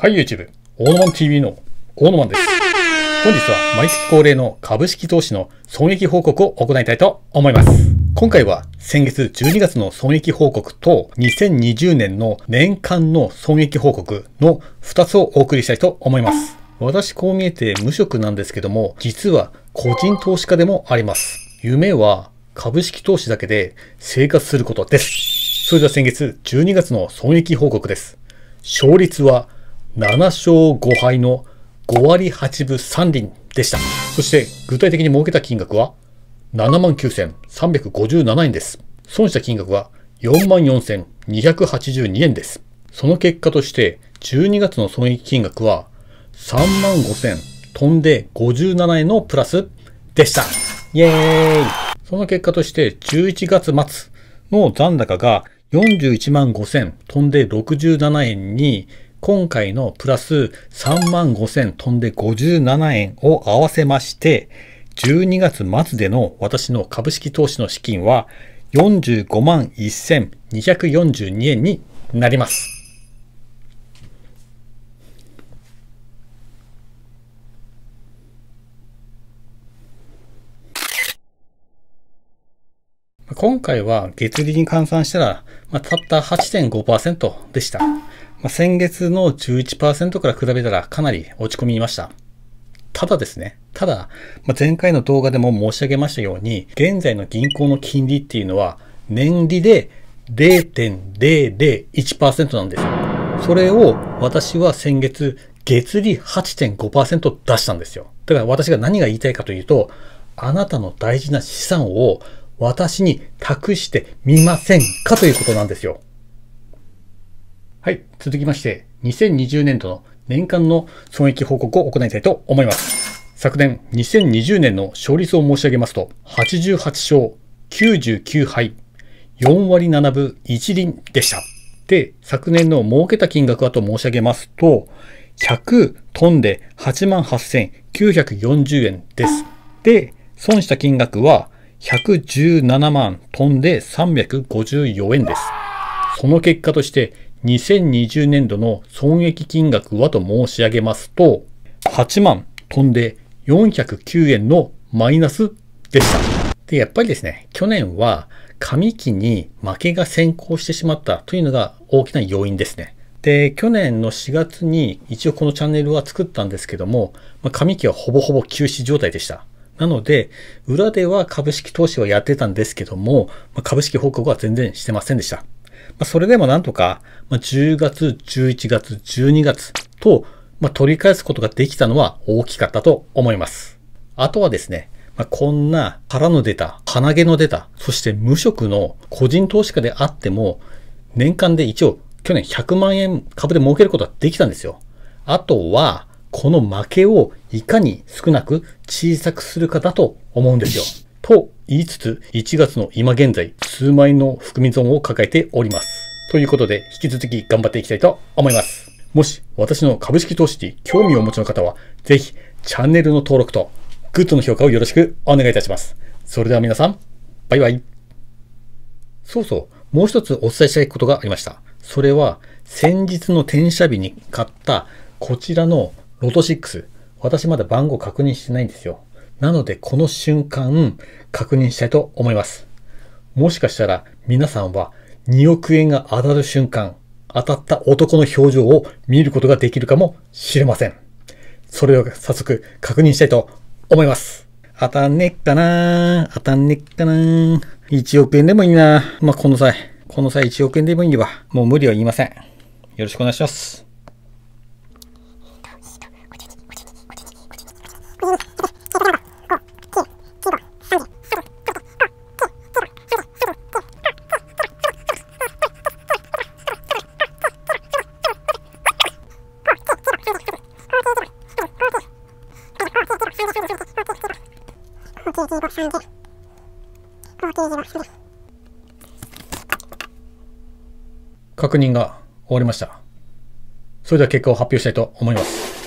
はい、YouTube。オーノマン TV のオーノマンです。本日は毎月恒例の株式投資の損益報告を行いたいと思います。今回は先月12月の損益報告と2020年の年間の損益報告の2つをお送りしたいと思います。私こう見えて無職なんですけども、実は個人投資家でもあります。夢は株式投資だけで生活することです。それでは先月12月の損益報告です。勝率は7勝5敗の5割8分3厘でした。そして具体的に儲けた金額は79,357円です。損した金額は44,282円です。その結果として12月の損益金額は35,000飛んで57円のプラスでした。イエーイその結果として11月末の残高が41万5000飛んで67円に今回のプラス3万5000飛んで57円を合わせまして、12月末での私の株式投資の資金は45万1242円になります。今回は月利に換算したら、まあ、たった8.5%でした。ま先月の11%から比べたらかなり落ち込みました。ただですね、ただ、ま前回の動画でも申し上げましたように、現在の銀行の金利っていうのは、年利で0.001%なんですよ。それを私は先月、月利8.5%出したんですよ。だから私が何が言いたいかというと、あなたの大事な資産を私に託してみませんかということなんですよ。はい、続きまして、2020年度の年間の損益報告を行いたいと思います。昨年、2020年の勝率を申し上げますと、88勝99敗、4割7分1厘でした。で、昨年の儲けた金額はと申し上げますと、100トンで88,940円です。で、損した金額は117万トンで354円です。その結果として2020年度の損益金額はと申し上げますと、8万飛んで409円のマイナスでした。で、やっぱりですね、去年は上期に負けが先行してしまったというのが大きな要因ですね。で、去年の4月に一応このチャンネルは作ったんですけども、まあ、上期はほぼほぼ休止状態でした。なので、裏では株式投資はやってたんですけども、まあ、株式報告は全然してませんでした。あ、それでもなんとか、まあ、10月、11月、12月と、まあ、取り返すことができたのは大きかったと思います。あとはですね、まあ、こんな腹の出た、鼻毛の出た、そして無職の個人投資家であっても、年間で一応去年100万円株で儲けることができたんですよ。あとは、この負けをいかに少なく小さくするかだと思うんですよ。と言いつつ、1月の今現在、数枚の含み損を抱えております。ということで、引き続き頑張っていきたいと思います。もし、私の株式投資に興味をお持ちの方は、ぜひ、チャンネルの登録と、グッドの評価をよろしくお願いいたします。それでは皆さん、バイバイ。そうそう、もう一つお伝えしたいことがありました。それは、先日の転写日に買った、こちらのロト6。私まだ番号確認してないんですよ。なのでこの瞬間確認したいと思います。もしかしたら皆さんは2億円が当たる瞬間、当たった男の表情を見ることができるかもしれません。それを早速確認したいと思います。当たんねっかな当たんねっかな1億円でもいいなまあ、この際。この際1億円でもいいわ。もう無理は言いません。よろしくお願いします。時は3で、合計時は3確認が終わりました。それでは結果を発表したいと思います。